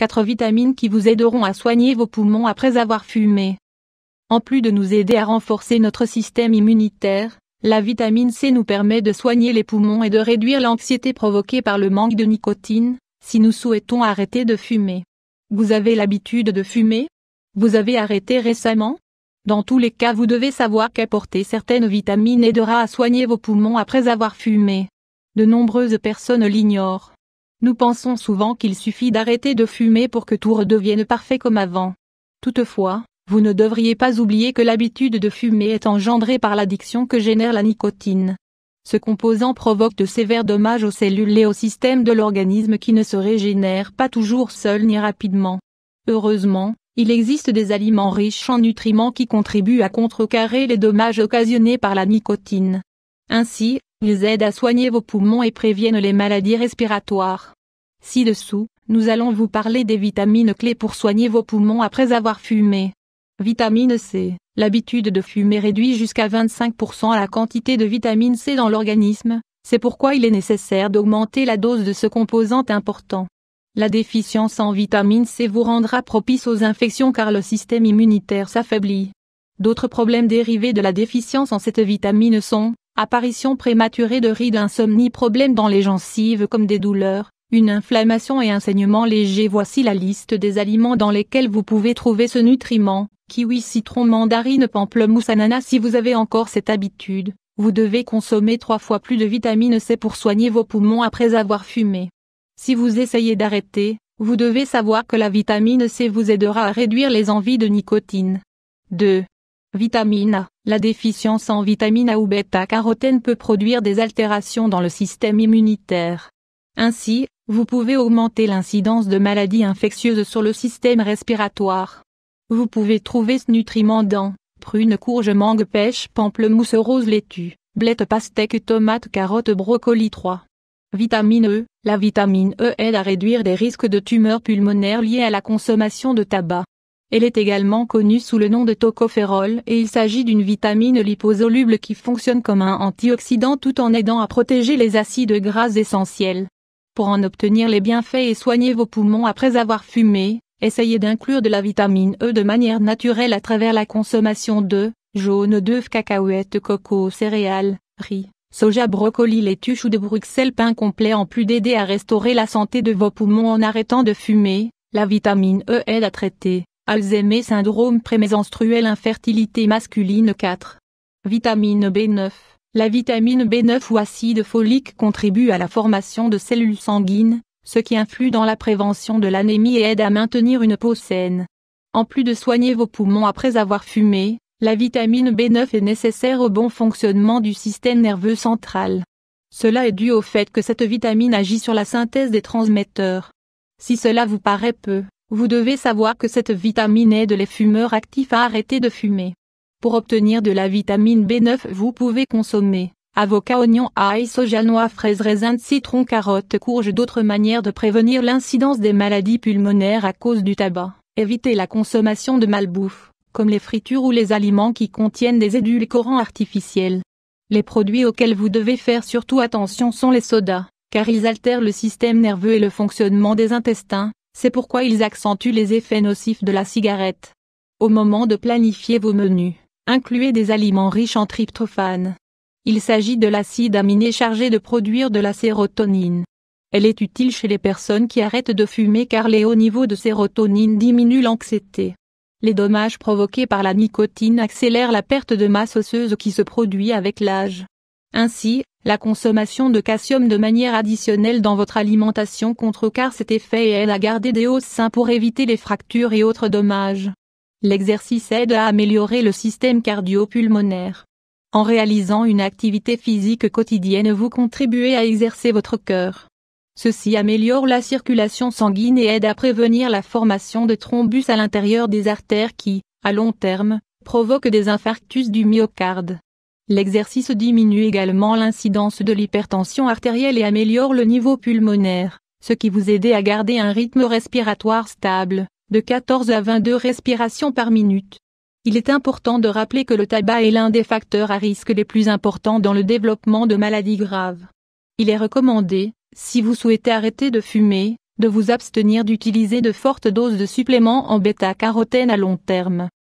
4 vitamines qui vous aideront à soigner vos poumons après avoir fumé. En plus de nous aider à renforcer notre système immunitaire, la vitamine C nous permet de soigner les poumons et de réduire l'anxiété provoquée par le manque de nicotine, si nous souhaitons arrêter de fumer. Vous avez l'habitude de fumer Vous avez arrêté récemment Dans tous les cas vous devez savoir qu'apporter certaines vitamines aidera à soigner vos poumons après avoir fumé. De nombreuses personnes l'ignorent. Nous pensons souvent qu'il suffit d'arrêter de fumer pour que tout redevienne parfait comme avant. Toutefois, vous ne devriez pas oublier que l'habitude de fumer est engendrée par l'addiction que génère la nicotine. Ce composant provoque de sévères dommages aux cellules et au système de l'organisme qui ne se régénèrent pas toujours seuls ni rapidement. Heureusement, il existe des aliments riches en nutriments qui contribuent à contrecarrer les dommages occasionnés par la nicotine. Ainsi, ils aident à soigner vos poumons et préviennent les maladies respiratoires. Ci-dessous, nous allons vous parler des vitamines clés pour soigner vos poumons après avoir fumé. Vitamine C. L'habitude de fumer réduit jusqu'à 25% la quantité de vitamine C dans l'organisme, c'est pourquoi il est nécessaire d'augmenter la dose de ce composant important. La déficience en vitamine C vous rendra propice aux infections car le système immunitaire s'affaiblit. D'autres problèmes dérivés de la déficience en cette vitamine sont apparition prématurée de rides insomnie problèmes dans les gencives comme des douleurs, une inflammation et un saignement léger Voici la liste des aliments dans lesquels vous pouvez trouver ce nutriment, kiwi citron mandarine pamplemousse ananas si vous avez encore cette habitude, vous devez consommer trois fois plus de vitamine C pour soigner vos poumons après avoir fumé. Si vous essayez d'arrêter, vous devez savoir que la vitamine C vous aidera à réduire les envies de nicotine. 2. Vitamine A. La déficience en vitamine A ou bêta-carotène peut produire des altérations dans le système immunitaire. Ainsi, vous pouvez augmenter l'incidence de maladies infectieuses sur le système respiratoire. Vous pouvez trouver ce nutriment dans prunes, courge, mangue, pêche, mousse, rose, laitue, blettes, pastèque, tomate, carotte, brocoli 3. Vitamine E La vitamine E aide à réduire les risques de tumeurs pulmonaires liées à la consommation de tabac. Elle est également connue sous le nom de tocophérol, et il s'agit d'une vitamine liposoluble qui fonctionne comme un antioxydant tout en aidant à protéger les acides gras essentiels. Pour en obtenir les bienfaits et soigner vos poumons après avoir fumé, essayez d'inclure de la vitamine E de manière naturelle à travers la consommation de jaune d'œufs, cacahuètes, coco, céréales, riz, soja, brocoli, laitue ou de Bruxelles pain complet en plus d'aider à restaurer la santé de vos poumons en arrêtant de fumer. La vitamine E aide à traiter Alzheimer syndrome prémenstruel infertilité masculine 4. Vitamine B9 La vitamine B9 ou acide folique contribue à la formation de cellules sanguines, ce qui influe dans la prévention de l'anémie et aide à maintenir une peau saine. En plus de soigner vos poumons après avoir fumé, la vitamine B9 est nécessaire au bon fonctionnement du système nerveux central. Cela est dû au fait que cette vitamine agit sur la synthèse des transmetteurs. Si cela vous paraît peu, vous devez savoir que cette vitamine aide e les fumeurs actifs à arrêter de fumer. Pour obtenir de la vitamine B9, vous pouvez consommer avocat, oignon, ail, soja, noix, fraises, raisins, citron, carottes, courges. D'autres manières de prévenir l'incidence des maladies pulmonaires à cause du tabac. Évitez la consommation de malbouffe, comme les fritures ou les aliments qui contiennent des édulcorants artificiels. Les produits auxquels vous devez faire surtout attention sont les sodas, car ils altèrent le système nerveux et le fonctionnement des intestins, c'est pourquoi ils accentuent les effets nocifs de la cigarette. Au moment de planifier vos menus, incluez des aliments riches en tryptophane. Il s'agit de l'acide aminé chargé de produire de la sérotonine. Elle est utile chez les personnes qui arrêtent de fumer car les hauts niveaux de sérotonine diminuent l'anxiété. Les dommages provoqués par la nicotine accélèrent la perte de masse osseuse qui se produit avec l'âge. Ainsi, la consommation de calcium de manière additionnelle dans votre alimentation contrecarre cet effet et aide à garder des hausses sains pour éviter les fractures et autres dommages. L'exercice aide à améliorer le système cardio-pulmonaire. En réalisant une activité physique quotidienne, vous contribuez à exercer votre cœur. Ceci améliore la circulation sanguine et aide à prévenir la formation de thrombus à l'intérieur des artères qui, à long terme, provoquent des infarctus du myocarde. L'exercice diminue également l'incidence de l'hypertension artérielle et améliore le niveau pulmonaire, ce qui vous aide à garder un rythme respiratoire stable, de 14 à 22 respirations par minute. Il est important de rappeler que le tabac est l'un des facteurs à risque les plus importants dans le développement de maladies graves. Il est recommandé, si vous souhaitez arrêter de fumer, de vous abstenir d'utiliser de fortes doses de suppléments en bêta-carotène à long terme.